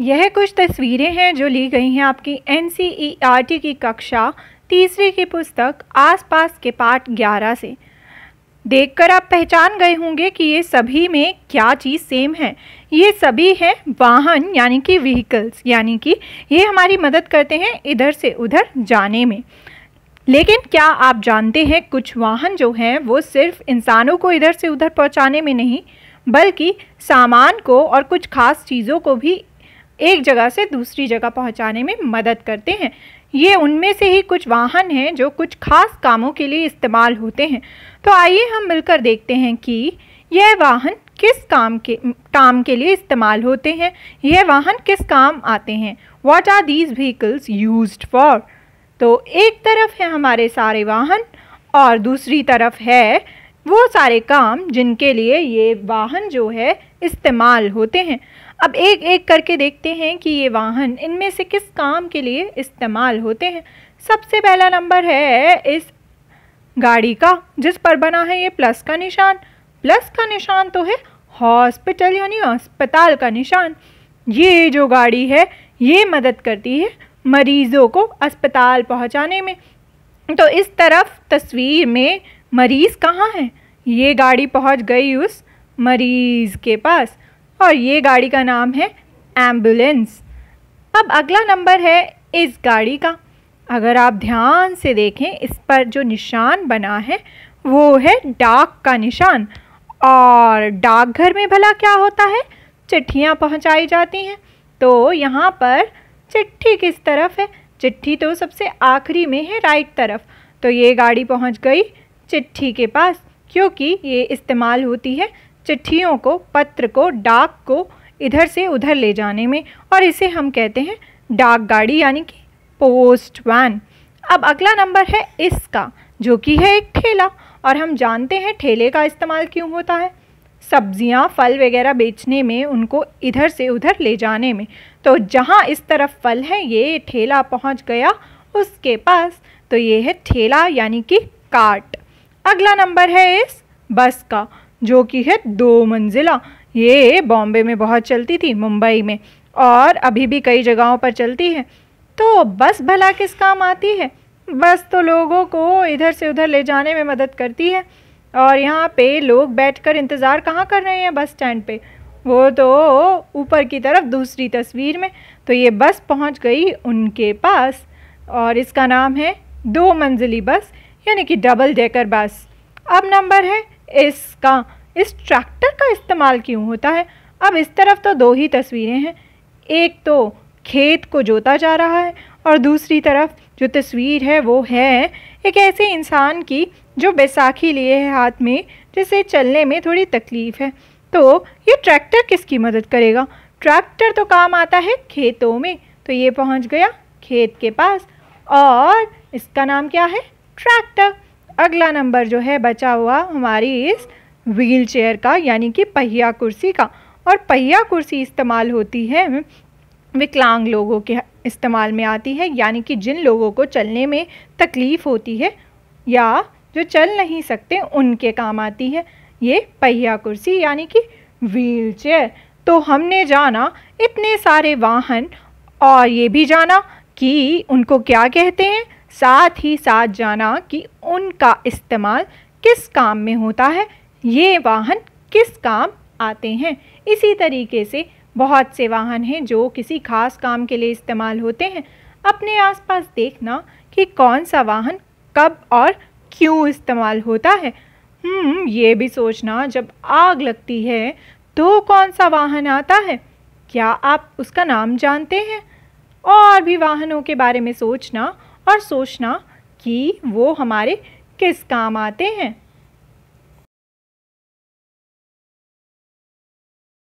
यह कुछ तस्वीरें हैं जो ली गई हैं आपकी एन e की कक्षा तीसरी की पुस्तक आसपास के पाठ ग्यारह से देखकर आप पहचान गए होंगे कि ये सभी में क्या चीज़ सेम है ये सभी हैं वाहन यानी कि व्हीकल्स यानी कि ये हमारी मदद करते हैं इधर से उधर जाने में लेकिन क्या आप जानते हैं कुछ वाहन जो हैं वो सिर्फ इंसानों को इधर से उधर पहुंचाने में नहीं बल्कि सामान को और कुछ खास चीज़ों को भी एक जगह से दूसरी जगह पहुंचाने में मदद करते हैं ये उनमें से ही कुछ वाहन हैं जो कुछ खास कामों के लिए इस्तेमाल होते हैं तो आइए हम मिलकर देखते हैं कि यह वाहन किस काम के काम के लिए इस्तेमाल होते हैं यह वाहन किस काम आते हैं what are these vehicles use for तो एक तरफ है हमारे सारे वाहन और दूसरी तरफ है वो सारे काम जिनके लिए ये वाहन जो है इस्तेमाल होते हैं अब एक एक करके देखते हैं कि ये वाहन इनमें से किस काम के लिए इस्तेमाल होते हैं सबसे पहला नंबर है इस गाड़ी का जिस पर बना है ये प्लस का निशान प्लस का निशान तो है हॉस्पिटल यानी अस्पताल का निशान ये जो गाड़ी है ये मदद करती है मरीज़ों को अस्पताल पहुंचाने में तो इस तरफ तस्वीर में मरीज़ कहाँ है ये गाड़ी पहुंच गई उस मरीज़ के पास और ये गाड़ी का नाम है एम्बुलेंस अब अगला नंबर है इस गाड़ी का अगर आप ध्यान से देखें इस पर जो निशान बना है वो है डाक का निशान और डाकघर में भला क्या होता है चिट्ठियाँ पहुँचाई जाती हैं तो यहाँ पर चिट्ठी किस तरफ है चिट्ठी तो सबसे आखिरी में है राइट तरफ तो ये गाड़ी पहुँच गई चिट्ठी के पास क्योंकि ये इस्तेमाल होती है चिट्ठियों को पत्र को डाक को इधर से उधर ले जाने में और इसे हम कहते हैं डाक गाड़ी यानी कि पोस्ट वैन अब अगला नंबर है इसका जो कि है एक ठेला और हम जानते हैं ठेले का इस्तेमाल क्यों होता है सब्जियां फल वगैरह बेचने में उनको इधर से उधर ले जाने में तो जहाँ इस तरफ फल है ये ठेला पहुँच गया उसके पास तो ये है ठेला यानी कि कार्ट अगला नंबर है इस बस का जो कि है दो मंजिला ये बॉम्बे में बहुत चलती थी मुंबई में और अभी भी कई जगहों पर चलती है तो बस भला किस काम आती है बस तो लोगों को इधर से उधर ले जाने में मदद करती है और यहाँ पे लोग बैठकर इंतज़ार कहाँ कर रहे हैं बस स्टैंड पे वो तो ऊपर की तरफ दूसरी तस्वीर में तो ये बस पहुँच गई उनके पास और इसका नाम है दो मंजिली बस यानी कि डबल डेकर बस अब नंबर है इसका इस ट्रैक्टर का इस्तेमाल क्यों होता है अब इस तरफ तो दो ही तस्वीरें हैं एक तो खेत को जोता जा रहा है और दूसरी तरफ जो तस्वीर है वो है एक ऐसे इंसान की जो बैसाखी लिए है हाथ में जिसे चलने में थोड़ी तकलीफ़ है तो ये ट्रैक्टर किसकी मदद करेगा ट्रैक्टर तो काम आता है खेतों में तो ये पहुंच गया खेत के पास और इसका नाम क्या है ट्रैक्टर अगला नंबर जो है बचा हुआ हमारी इस व्हील चेयर का यानी कि पहिया कुर्सी का और पहिया कुर्सी इस्तेमाल होती है विकलांग लोगों के इस्तेमाल में आती है यानी कि जिन लोगों को चलने में तकलीफ़ होती है या जो चल नहीं सकते उनके काम आती है ये पहिया कुर्सी यानी कि व्हील चेयर तो हमने जाना इतने सारे वाहन और ये भी जाना कि उनको क्या कहते हैं साथ ही साथ जाना कि उनका इस्तेमाल किस काम में होता है ये वाहन किस काम आते हैं इसी तरीके से बहुत से वाहन हैं जो किसी खास काम के लिए इस्तेमाल होते हैं अपने आसपास देखना कि कौन सा वाहन कब और क्यों इस्तेमाल होता है हम्म, ये भी सोचना जब आग लगती है तो कौन सा वाहन आता है क्या आप उसका नाम जानते हैं और भी वाहनों के बारे में सोचना और सोचना कि वो हमारे किस काम आते हैं